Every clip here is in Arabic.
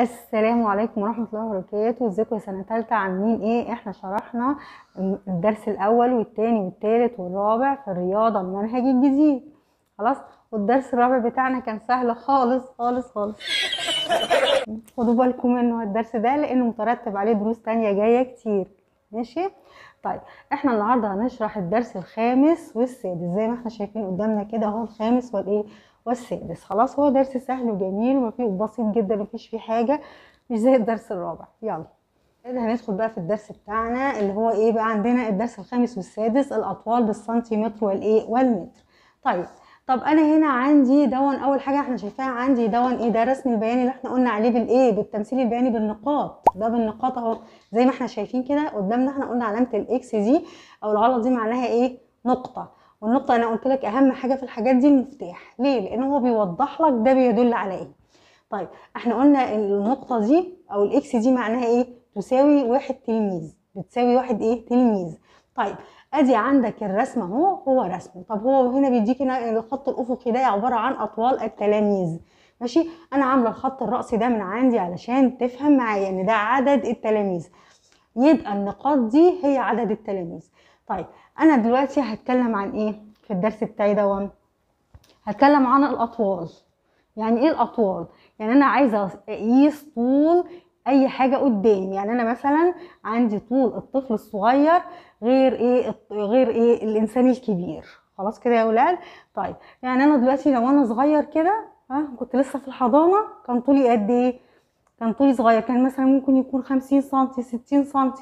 السلام عليكم ورحمة الله وبركاته ازيكم يا سنة تالتة عاملين ايه احنا شرحنا الدرس الاول والتاني والتالت والرابع في الرياضة المنهج الجديد خلاص والدرس الرابع بتاعنا كان سهل خالص خالص خالص خدوا بالكم منه الدرس ده لانه مترتب عليه دروس تانية جاية كتير ماشي طيب احنا النهارده هنشرح الدرس الخامس والسادس زي ما احنا شايفين قدامنا كده اهو الخامس والايه والسادس خلاص هو درس سهل وجميل ومفيش بسيط جدا مفيش فيه حاجه مش زي الدرس الرابع يلا كده هندخل بقى في الدرس بتاعنا اللي هو ايه بقى عندنا الدرس الخامس والسادس الاطوال بالسنتيمتر والايه والمتر طيب طب انا هنا عندي دون اول حاجه احنا شايفاها عندي دون ايه ده رسم البياني اللي احنا قلنا عليه بالايه بالتمثيل البياني بالنقاط ده بالنقاط اهو زي ما احنا شايفين كده قدامنا احنا قلنا علامه الاكس دي او الغلط دي معناها ايه نقطه والنقطه انا قلت لك اهم حاجه في الحاجات دي المفتاح ليه لان هو بيوضح لك ده بيدل على ايه طيب احنا قلنا النقطه دي او الاكس دي معناها ايه تساوي واحد تلميذ بتساوي واحد ايه تلميذ طيب ادي عندك الرسمه اهو هو رسمه طب هو هنا بيديك هنا الخط الافقي ده عباره عن اطوال التلاميذ ماشي انا عامله الخط الرأسي ده من عندي علشان تفهم معايا ان ده عدد التلاميذ يبقى النقاط دي هي عدد التلاميذ طيب انا دلوقتي هتكلم عن ايه في الدرس بتاعي ده هتكلم عن الاطوال يعني ايه الاطوال يعني انا عايزه اقيس طول اي حاجه قدام يعني انا مثلا عندي طول الطفل الصغير غير ايه غير ايه الانسان الكبير خلاص كده يا ولاد طيب يعني انا دلوقتي لو انا صغير كده ها كنت لسه في الحضانه كان طولي قد ايه كان طولي صغير كان مثلا ممكن يكون 50 سم 60 سم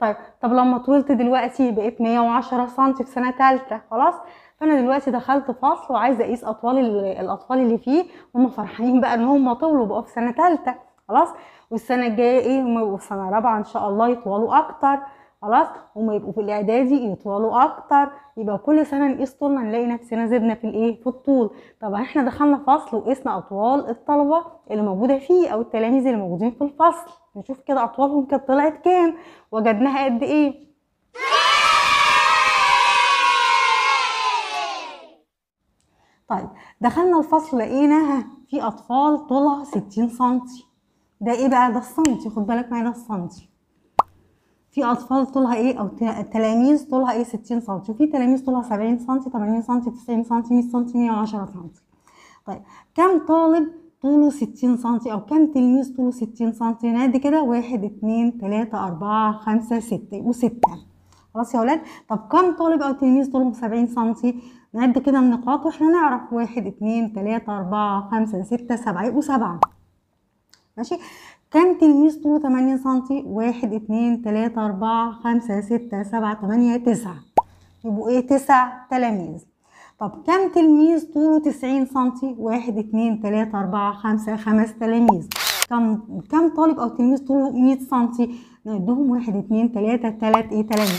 طيب طب لما طولت دلوقتي بقيت 110 سم في سنه ثالثه خلاص فانا دلوقتي دخلت فصل وعايزه اقيس اطوال الاطفال اللي فيه هم فرحانين بقى ان هم طولوا بقوا في سنه ثالثه خلاص والسنه الجايه ايه هم يبقوا في سنه رابعه ان شاء الله يطولوا اكتر خلاص هم يبقوا في الاعدادي يطولوا اكتر يبقى كل سنه نقيس طولنا نلاقي نفسنا زدنا في الايه في الطول طب احنا دخلنا فصل وقيسنا اطوال الطلبه اللي موجوده فيه او التلاميذ اللي موجودين في الفصل نشوف كده اطوالهم كانت طلعت كام وجدناها قد ايه طيب دخلنا الفصل لقينا في اطفال طولها 60 سنتي ده ايه بقى ده السنتي خد بالك معايا ده السنتي في اطفال طولها ايه او تلاميذ طولها ايه 60 سم وفي تلاميذ طولها 70 سم 80 سم 90 سم 100 سم 110 سم طيب كم طالب طوله ستين سنتي أو كم تلميذ طوله ستين سنتي نادي كده واحد اتنين تلاتة أربعة خمسة ستة وستة خلاص يا ولاد طب كم طالب أو تلميذ طوله سبعين سنتي نعد كده النقاط واحنا نعرف واحد اتنين تلاتة أربعة خمسة ستة سبعة وسبعة ماشي كم تلميذ طوله 80 سنتي واحد اتنين تلاتة أربعة خمسة ستة سبعة تمانية تسعة يبقوا ايه تسع تلاميذ طب كم تلميذ طوله 90 سم 1 2 3 4 5 5 تلاميذ كم كم طالب او تلميذ طوله 100 سم نعدهم واحد اتنين تلاتة تلات ايه تلاتة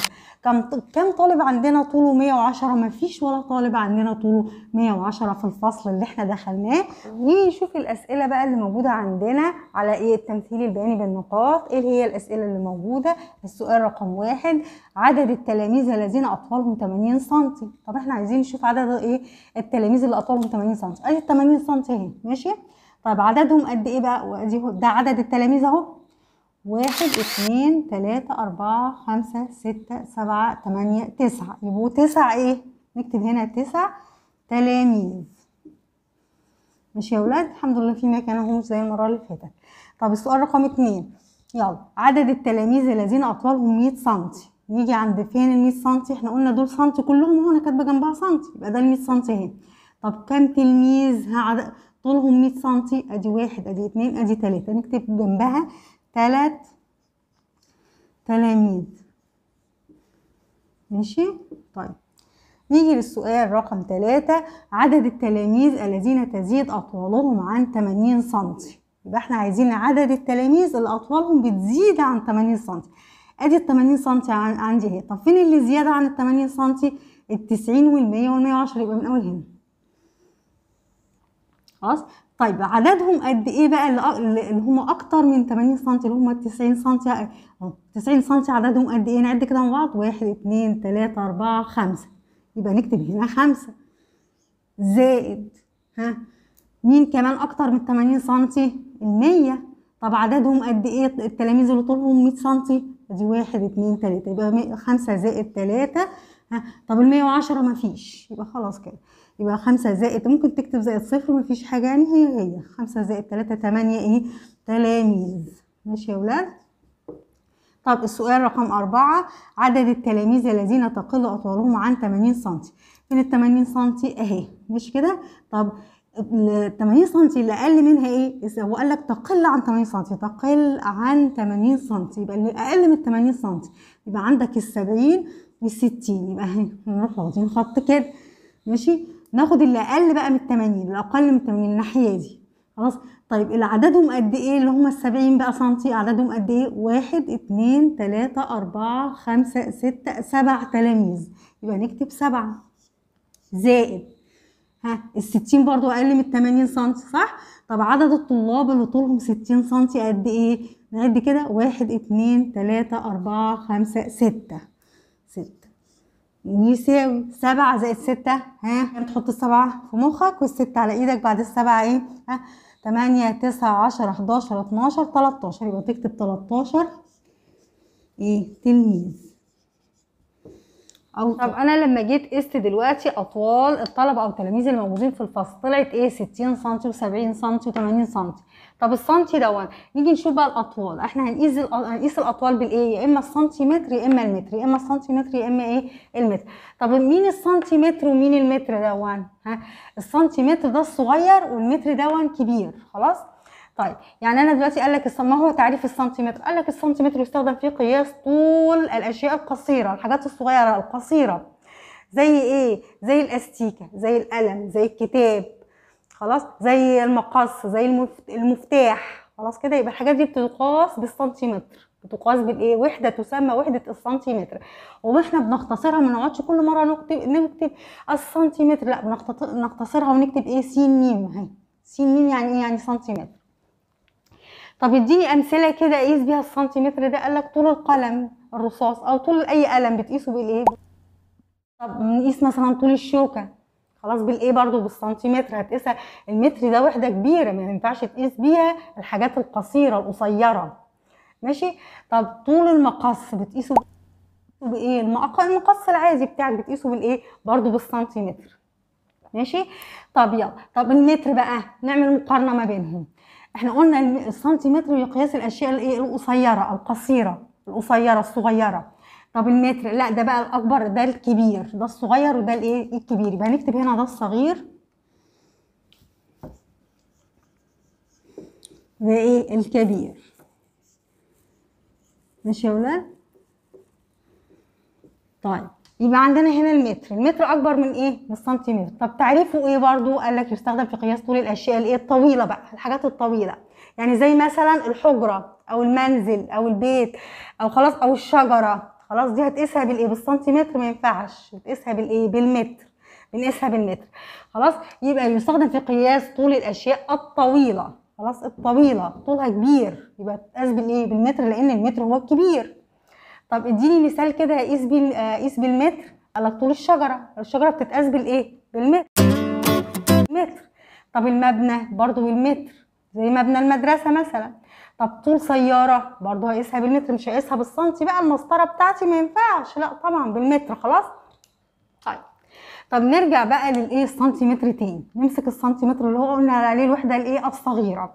كم كم طالب عندنا طوله 110 ما فيش ولا طالب عندنا طوله 110 في الفصل اللي احنا دخلناه ونشوف الاسئله بقى اللي موجوده عندنا على ايه التمثيل البياني بالنقاط ايه هي الاسئله اللي موجوده السؤال رقم واحد عدد التلاميذ الذين اطوالهم 80 سم طب احنا عايزين نشوف عدد ايه التلاميذ اللي اطوالهم 80 سم ادي 80 سم اهي ماشي طب عددهم قد ايه بقى وادي ده عدد التلاميذ اهو واحد اثنين تلاتة أربعة خمسة ستة سبعة تمانية تسعة يبقوا تسع ايه؟ نكتب هنا تسع تلاميذ ماشي يا ولاد الحمد لله في ما كانهمش زي المرة اللي فاتت طب السؤال رقم اتنين يلا عدد التلاميذ الذين أطوالهم مية سنتي نيجي عند فين المية سنتي احنا قلنا دول سنتي كلهم هنا كاتبة جنبها سنتي يبقى ده المية سنتي اهي طب كام تلميذ طولهم مية سنتي ادي واحد ادي اتنين ادي تلاتة نكتب جنبها ثلاث تلاميذ ماشي طيب نيجي للسؤال رقم ثلاثة عدد التلاميذ الذين تزيد أطوالهم عن 80 سنتي يبقى احنا عايزين عدد التلاميذ اللي أطوالهم بتزيد عن 80 سنتي ادي ال 80 سنتي عندي اهي طب فين اللي زيادة عن ال 80 سنتي ال 90 وال 100 وال 110 يبقى من أول هنا خلاص طيب عددهم قد ايه بقى اللي هم اكتر من 80 سم اللي هم 90 سم 90 سم عددهم قد ايه نعد كده مع بعض 1 2 3 4 5 يبقى نكتب هنا 5 زائد ها مين كمان اكتر من 80 سم ال 100 طب عددهم قد ايه التلاميذ اللي طولهم 100 سم ادي 1 2 3 يبقى 5 زائد 3 ها طب ال 110 مفيش يبقى خلاص كده يبقى 5 زائد ممكن تكتب زائد صفر مفيش حاجه يعني هي هي 5 زائد 3 8 ايه تلاميذ ماشي يا ولاد طب السؤال رقم أربعة عدد التلاميذ الذين تقل أطوالهم عن 80 سم من ال 80 سم أهي مش كده طب ال 80 سم اللي أقل منها إيه؟ هو قال لك تقل عن 80 سم تقل عن 80 سم يبقى اللي أقل من 80 سم يبقى عندك ال 70 والستين يبقى هنروح واخدين خط كده ماشي ناخد اللي اقل بقى من التمانين الاقل من التمانين الناحيه دي خلاص طيب العددهم قد ايه اللي هم السبعين بقى سنتي عددهم قد ايه واحد اتنين تلاتة اربعة خمسة ستة سبع تلاميذ يبقى نكتب سبعة زائد ها الستين برضو اقل من التمانين سنتي صح طب عدد الطلاب اللي طولهم ستين سنتي قد ايه نعد كده واحد اتنين تلاتة اربعة خمسة ستة يساوي سبعة زائد ستة ها يعني تحط السبعة في مخك والستة على ايدك بعد السبعة ايه ها تمانية تسعة عشر احداشر اتناشر تلاتاشر يبقى تكتب تلاتاشر ايه تلميذ او طب انا لما جيت قست دلوقتي اطوال الطلبه او التلاميذ اللي موجودين في الفصل طلعت ايه 60 سم و70 سم و80 سم طب السنتي دوت نيجي نشوف بقى الاطوال احنا هنقيس هنقيس الاطوال بالايه يا اما السنتيمتر يا اما المتر يا اما السنتيمتر يا اما ايه المتر طب مين السنتيمتر ومين المتر دوت ها السنتيمتر ده الصغير والمتر دوت كبير خلاص طيب يعني انا دلوقتي قال لك ما هو تعريف السنتيمتر قال لك السنتيمتر يستخدم في قياس طول الاشياء القصيره الحاجات الصغيره القصيره زي ايه زي الاستيكه زي القلم زي الكتاب خلاص زي المقص زي المفتاح خلاص كده يبقى الحاجات دي بتقاس بالسنتيمتر بتقاس بالايه وحده تسمى وحده السنتيمتر واحنا بنختصرها ما نقعدش كل مره نكتب نكتب السنتيمتر لا بنختصرها ونكتب ايه س م اهي س م يعني ايه يعني سنتيمتر طب اديني امثله كده اقيس بيها السنتيمتر ده قال لك طول القلم الرصاص او طول اي قلم بتقيسه بالايه طب نقيس مثلا طول الشوكه خلاص بالايه برضو بالسنتيمتر هتقيسها المتر ده وحده كبيره ما ينفعش تقيس بيها الحاجات القصيره القصيره ماشي طب طول المقص بتقيسه بايه المقص العادي بتاعك بتقيسه بالايه برضو بالسنتيمتر ماشي طب يلا طب المتر بقى نعمل مقارنه ما بينهم احنا قلنا السنتيمتر يقياس الاشياء الايه القصيره القصيره القصيره الصغيره طب المتر لا ده بقى الاكبر ده الكبير ده الصغير وده الايه الكبير يبقى هنكتب هنا ده الصغير ده ايه الكبير ماشي يا ولاد طيب يبقى عندنا هنا المتر المتر اكبر من ايه من السنتيمتر طب تعريفه ايه برضو قال لك يستخدم في قياس طول الاشياء الايه الطويله بقى الحاجات الطويله يعني زي مثلا الحجره او المنزل او البيت او خلاص او الشجره خلاص دي هتقيسها بالايه بالسنتيمتر ما ينفعش بتقيسها بالايه بالمتر بنقيسها بالمتر خلاص يبقى يستخدم في قياس طول الاشياء الطويله خلاص الطويله طولها كبير يبقى تقاس بالايه بالمتر لان المتر هو الكبير طب اديني مثال كده اقيس بيه اقيس آه، بالمتر قال لك طول الشجره الشجره بتتقاس بالايه بالمتر متر طب المبنى برضو بالمتر زي مبنى المدرسه مثلا طب طول سياره برضو هقيسها بالمتر مش هقيسها بالسنتي بقى المسطره بتاعتي ما ينفعش لا طبعا بالمتر خلاص طيب طب نرجع بقى للايه السنتيمتر تاني نمسك السنتيمتر اللي هو قلنا عليه الوحده الايه الصغيره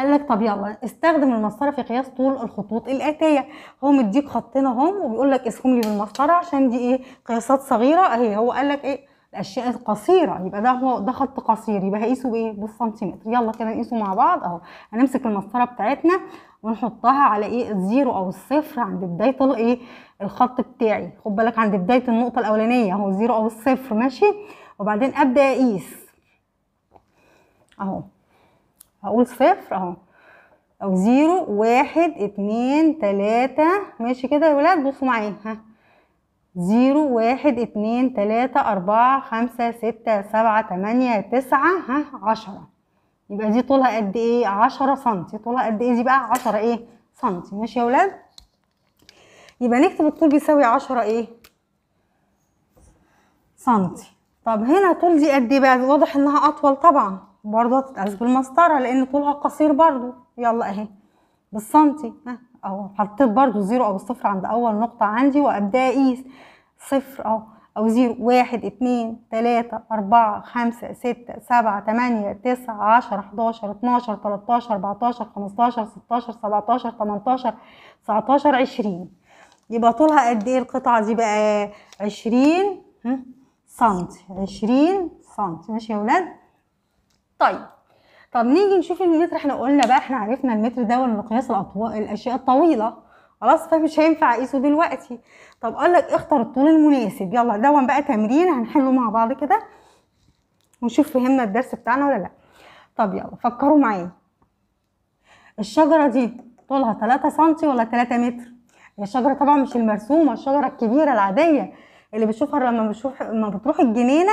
قال لك طب يلا استخدم المسطره في قياس طول الخطوط الاتيه هو مديك خطين اهم وبيقول لك اسهم لي بالمسطره عشان دي ايه قياسات صغيره اهي هو قال لك ايه الاشياء القصيره يبقى ده هو ده خط قصير يبقى هقيسه بايه بالسنتيمتر يلا كده نقيسه مع بعض اهو هنمسك المسطره بتاعتنا ونحطها على ايه الزيرو او الصفر عند بدايه الايه الخط بتاعي خد بالك عند بدايه النقطه الاولانيه اهو الزيرو او الصفر ماشي وبعدين ابدا اقيس اهو هقول صفر اهو او زيرو واحد اتنين تلاتة ماشي كده يا ولاد بصوا معايا ها زيرو واحد اتنين تلاتة اربعة خمسة ستة سبعة تمانية تسعة ها عشرة يبقى دي طولها قد ايه عشرة سنتي طولها قد ايه دي بقى عشرة ايه سنتي ماشي يا ولاد يبقى نكتب الطول بيساوي عشرة ايه سنتي طب هنا طول دي قد ايه بقى واضح انها اطول طبعا برضه هتتقاس بالمسطره لان طولها قصير برضه يلا اهي بالسنتي ها اهو حطيت برضه زيرو او الصفر عند اول نقطه عندي وابدا اقيس صفر اهو او زيرو واحد اتنين تلاته اربعه خمسه سته سبعه تمانيه تسعه عشره حداشر اتناشر تلاتاشر اربعتاشر خمستاشر ستاشر سبعتاشر تمنتاشر تسعتاشر عشرين يبقى طولها قد ايه القطعه دي بقى عشرين سنتي عشرين سنتي ماشي يا ولاد طيب طب نيجي نشوف المتر احنا قلنا بقى احنا عرفنا المتر ده والمقياس الاطوال الاشياء الطويله خلاص فمش هينفع اقيسه دلوقتي طب قال لك اختر الطول المناسب يلا دون بقى تمرين هنحله مع بعض كده ونشوف فهمنا الدرس بتاعنا ولا لا طب يلا فكروا معايا الشجره دي طولها 3 سم ولا 3 متر هي شجره طبعا مش المرسومه الشجره الكبيره العاديه اللي بتشوفها لما لما بتروح الجنينه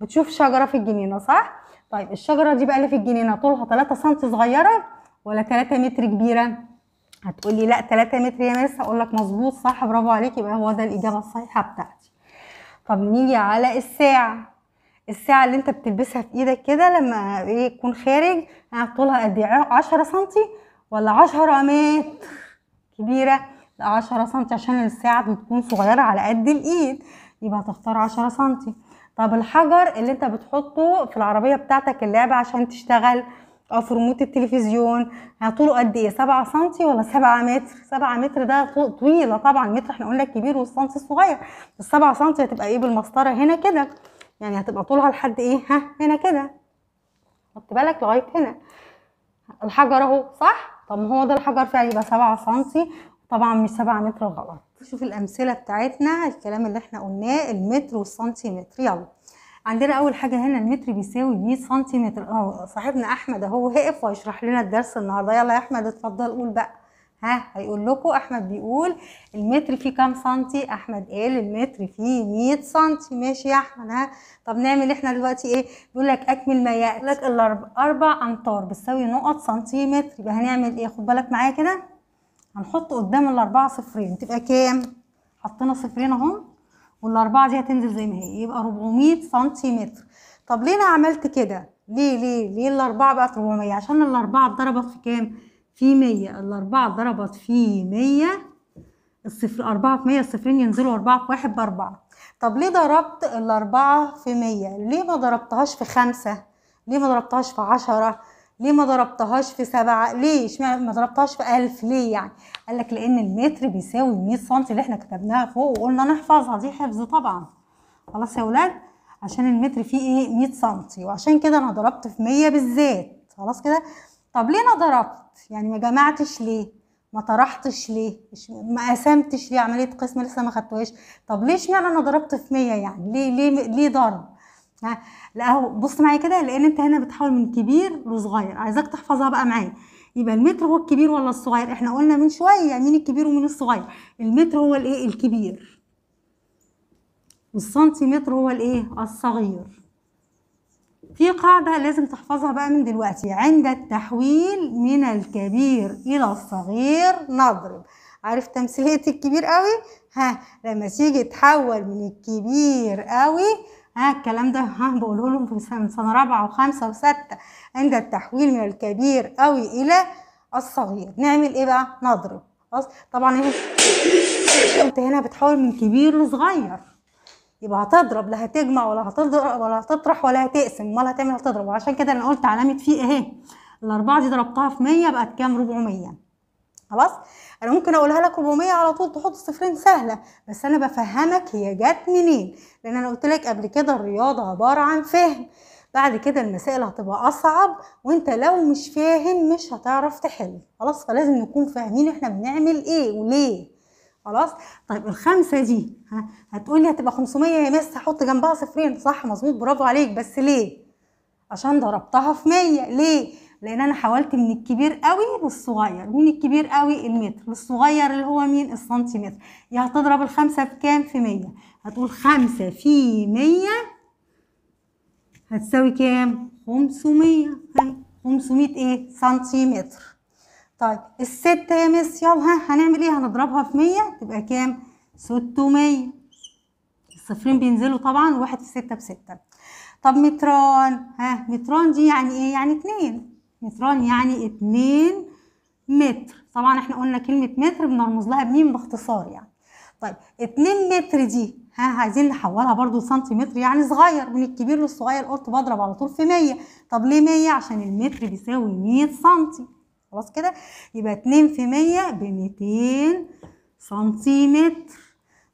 بتشوف شجره في الجنينه صح طيب الشجره دي بقى اللي في الجنينه طولها 3 سم صغيره ولا 3 متر كبيره هتقولي لا 3 متر يا ناس هقول لك مظبوط صح برافو عليك يبقى هو ده الاجابه الصحيحه بتاعتي طب نيجي على الساعه الساعه اللي انت بتلبسها في ايدك كده لما ايه تكون خارج طولها قد ايه 10 سم ولا 10 متر كبيره لا 10 سم عشان الساعه بتكون صغيره على قد الايد يبقى هتختار 10 سم طب الحجر اللي انت بتحطه في العربيه بتاعتك اللعبه عشان تشتغل او اه، في ريموت التلفزيون يعني طوله قد ايه 7 سم ولا 7 متر 7 متر ده طويله طبعا متر احنا قلنا الكبير والسنتي الصغير ال 7 سم هتبقى ايه بالمسطره هنا كده يعني هتبقى طولها لحد ايه ها هنا كده خدت بالك لغايه هنا الحجر اهو صح طب ما هو ده الحجر فعلا يبقى 7 سم طبعا مش 7 متر غلط شوف الامثله بتاعتنا الكلام اللي احنا قلناه المتر والسنتيمتر يلا عندنا اول حاجه هنا المتر بيساوي 100 سنتيمتر اه صاحبنا احمد اهو واقف وهيشرح لنا الدرس النهارده يلا يا احمد اتفضل قول بقى ها هيقول لكم احمد بيقول المتر فيه كام سنتي احمد قال المتر فيه 100 سنتي ماشي يا احمد ها طب نعمل احنا دلوقتي ايه بيقول لك اكمل ما ياتي لك الاربع امتار بتساوي نقط سنتيمتر يبقى هنعمل ايه خد بالك معايا كده هنحط قدام الأربعة صفرين تبقى كام؟ حطينا صفرين أهم والأربعة دي هتنزل زي ما هي يبقى 400 سنتيمتر طب ليه أنا عملت كده؟ ليه ليه؟ ليه الأربعة بقت 400؟ عشان الأربعة اتضربت في كام؟ في 100 الأربعة اتضربت في 100 الصفر أربعة في 100 الصفرين ينزلوا أربعة في واحد بأربعة طب ليه ضربت الأربعة في 100؟ ليه ما ضربتهاش في 5؟ ليه ما ضربتهاش في 10؟ ليه ما ضربتهاش في سبعة ليه اشمعنى ما ضربتهاش في ألف ليه يعني قال لك لأن المتر بيساوي 100 سم اللي احنا كتبناها فوق وقلنا نحفظها دي حفظ طبعا خلاص يا ولاد عشان المتر فيه ايه 100 سم وعشان كده انا ضربت في 100 بالذات خلاص كده طب ليه انا ضربت يعني ما جمعتش ليه ما طرحتش ليه ما قسمتش ليه عمليه قسم لسه ما خدتهاش طب ليه اشمعنى انا ضربت في 100 يعني ليه ليه ليه ضرب لا اهو بص معايا كده لان انت هنا بتحول من كبير لصغير عايزاك تحفظها بقى معايا يبقى المتر هو الكبير ولا الصغير احنا قلنا من شويه يعني مين الكبير ومين الصغير المتر هو الايه الكبير والسنتيمتر هو الايه الصغير في قاعده لازم تحفظها بقى من دلوقتي عند التحويل من الكبير الى الصغير نضرب عارف تمثيليه الكبير قوي ها لما تيجي تحول من الكبير قوي ها الكلام ده ها بقوله لهم في سنة رابعة وخمسة وستة عند التحويل من الكبير قوي إلى الصغير نعمل إيه بقى؟ نضرب خلاص طبعا إيه أنت هنا بتحول من كبير لصغير يبقى هتضرب لا هتجمع ولا هتضرب ولا هتطرح ولا هتقسم ولا هتعمل هتضرب وعشان كده أنا قلت علامة في إيه؟ الأربعة دي ضربتها في 100 بقت كام؟ 400 خلاص انا ممكن اقولها لك 400 على طول تحط صفرين سهله بس انا بفهمك هي جت منين لان انا قلت لك قبل كده الرياضه عباره عن فهم بعد كده المسائل هتبقى اصعب وانت لو مش فاهم مش هتعرف تحل خلاص فلازم نكون فاهمين احنا بنعمل ايه وليه خلاص طيب الخمسه دي هتقولي هتبقى 500 يا مس هحط جنبها صفرين صح مظبوط برافو عليك بس ليه عشان ضربتها في 100 ليه لان انا حولت من الكبير قوي للصغير من الكبير قوي المتر للصغير اللي هو مين السنتيمتر يا هتضرب الخمسة في كام في مية هتقول خمسة في مية هتساوي كام خمسمية خمسمية ايه سنتيمتر طيب الستة يا مس يلا هنعمل ايه هنضربها في مية تبقى كام ستمية الصفرين بينزلوا طبعا واحد في ستة بستة طب متران ها متران دي يعني ايه يعني اتنين متران يعني اتنين متر طبعا احنا قلنا كلمة متر بنرمز لها بميم باختصار يعني طيب اتنين متر دي ها عايزين نحولها برضو سنتيمتر يعني صغير من الكبير للصغير قلت بضرب على طول في 100 طب ليه 100 عشان المتر بيساوي 100 سنتي خلاص كده يبقى 2 في 100 ب 200 سنتيمتر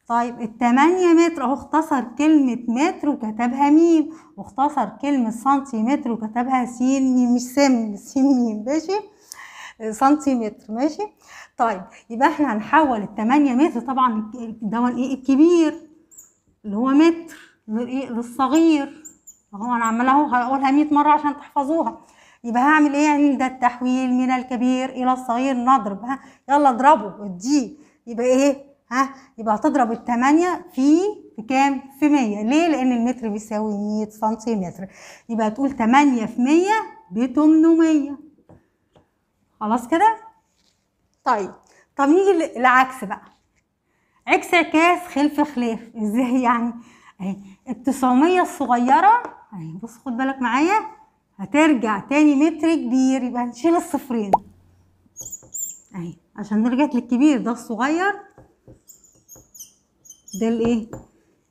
طيب التمانية متر اهو اختصر كلمة متر وكتبها ميم واختصر كلمة سنتيمتر وكتبها سين ميم مش سم سين ميم ماشي سنتيمتر ماشي طيب يبقى احنا هنحول التمانية متر طبعا ده ايه الكبير اللي هو متر ايه للصغير اهو انا عماله اهو هقولها 100 مرة عشان تحفظوها يبقى هعمل ايه يعني ده التحويل من الكبير الى الصغير نضرب ها يلا اضربه اديه يبقى ايه ها يبقى هتضرب ال في في كام؟ في 100 ليه؟ لأن المتر بيساوي 100 سنتيمتر يبقى تقول 8 في 100 ب 800 خلاص كده؟ طيب طب نيجي العكس بقى عكس عكاس خلف خلاف ازاي يعني؟ اهي ال 900 الصغيرة اهي بص خد بالك معايا هترجع تاني متر كبير يبقى نشيل الصفرين اهي عشان نرجع للكبير ده الصغير ده الايه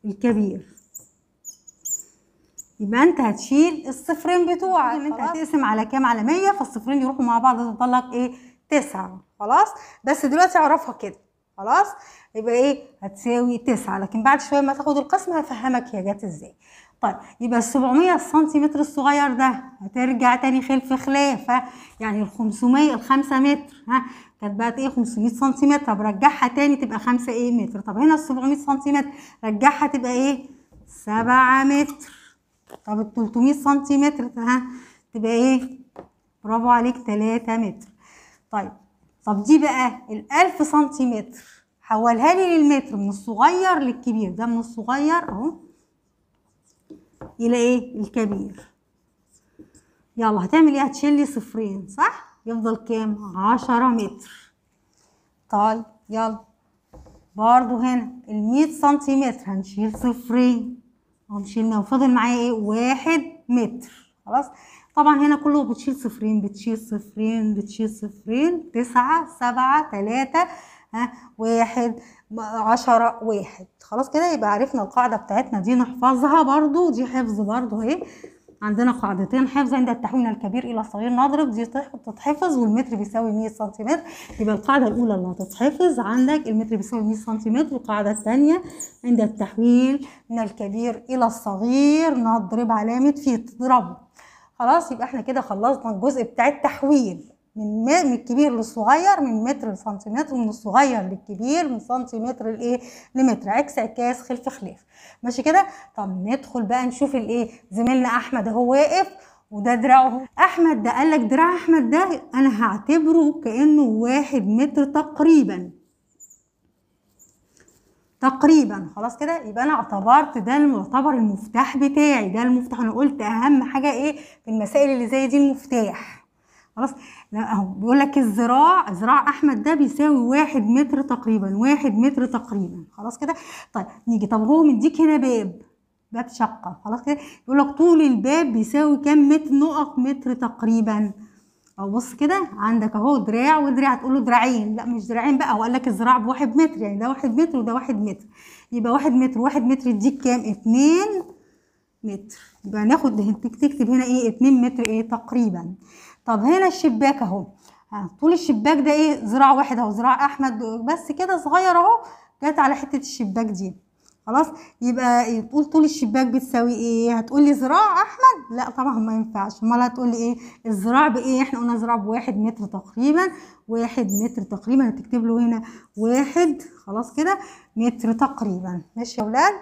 الكبير يبقى انت هتشيل الصفرين بتوعك ان انت هتقسم على كام على 100 فالصفرين يروحوا مع بعض تطلع لك ايه 9 خلاص بس دلوقتي اعرفها كده خلاص يبقى ايه هتساوي 9 لكن بعد شويه ما تاخد القسمه هفهمك هي جت ازاي طيب يبقى ال 700 سنتيمتر الصغير ده هترجع تاني خلف خلافه يعني ال 500 ال 5 متر ها كانت بقت ايه 500 سم طب رجعها تاني تبقى 5 ايه متر طب هنا ال 700 سم رجعها تبقى ايه 7 متر طب ال 300 سم ها تبقى ايه برافو عليك 3 متر طيب طب دي بقى ال 1000 سم حولها لي للمتر من الصغير للكبير ده من الصغير اهو الى ايه الكبير يلا هتعمل ايه هتشيل لي صفرين صح يفضل كام عشرة متر طيب يلا برضو هنا المية سنتيمتر هنشيل صفرين هنشيل من وفاضل معايا ايه واحد متر خلاص طبعا هنا كله بتشيل صفرين بتشيل صفرين بتشيل صفرين تسعة سبعة تلاتة ها واحد عشرة واحد خلاص كده يبقى عرفنا القاعدة بتاعتنا دي نحفظها برضو دي حفظ برضو ايه عندنا قاعدتين حفظ عند التحويل الكبير الى الصغير نضرب دي تتحفظ والمتر بيساوي 100 سنتيمتر يبقى القاعده الاولى اللي هتتحفظ عندك المتر بيساوي 100 سنتيمتر والقاعده الثانيه عند التحويل من الكبير الى الصغير نضرب علامه في تضرب خلاص يبقى احنا كده خلصنا الجزء بتاع التحويل من من الكبير للصغير من متر لسنتيمتر من الصغير للكبير من سنتيمتر لايه لمتر عكس عكاس خلف خلاف ماشي كده طب ندخل بقى نشوف الايه زميلنا احمد اهو واقف وده دراعه احمد ده قال لك دراع احمد ده انا هعتبره كانه واحد متر تقريبا تقريبا خلاص كده يبقى انا اعتبرت ده المعتبر المفتاح بتاعي ده المفتاح انا قلت اهم حاجه ايه في المسائل اللي زي دي المفتاح خلاص اهو بيقول لك الذراع ذراع احمد ده بيساوي واحد متر تقريبا واحد متر تقريبا خلاص كده طيب نيجي طب هو مديك هنا باب باب شقه خلاص كده يقول لك طول الباب بيساوي كام متر نقط متر تقريبا اهو بص كده عندك اهو دراع ودراع تقول له دراعين لا مش دراعين بقى هو قال لك الذراع بواحد متر يعني ده واحد متر وده واحد متر يبقى واحد متر واحد متر يديك كام اتنين متر يبقى هناخد تكتب هنا ايه اتنين متر ايه تقريبا طب هنا الشباك اهو آه، طول الشباك ده ايه ذراع واحد اهو ذراع احمد بس كده صغير اهو جت على حته الشباك دي خلاص يبقى تقول طول الشباك بتساوي ايه هتقول لي ذراع احمد لا طبعا ما ينفعش امال هتقولي لي ايه الذراع بايه احنا قلنا ذراع بواحد متر تقريبا واحد متر تقريبا هتكتب له هنا واحد خلاص كده متر تقريبا ماشي يا اولاد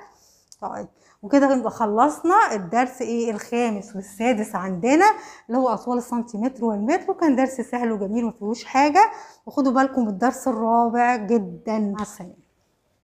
طيب وكده نبقى خلصنا الدرس ايه الخامس والسادس عندنا اللي هو اطوال السنتيمتر والمتر وكان درس سهل وجميل ما فيهوش حاجه وخدوا بالكم الدرس الرابع جدا مع السلامه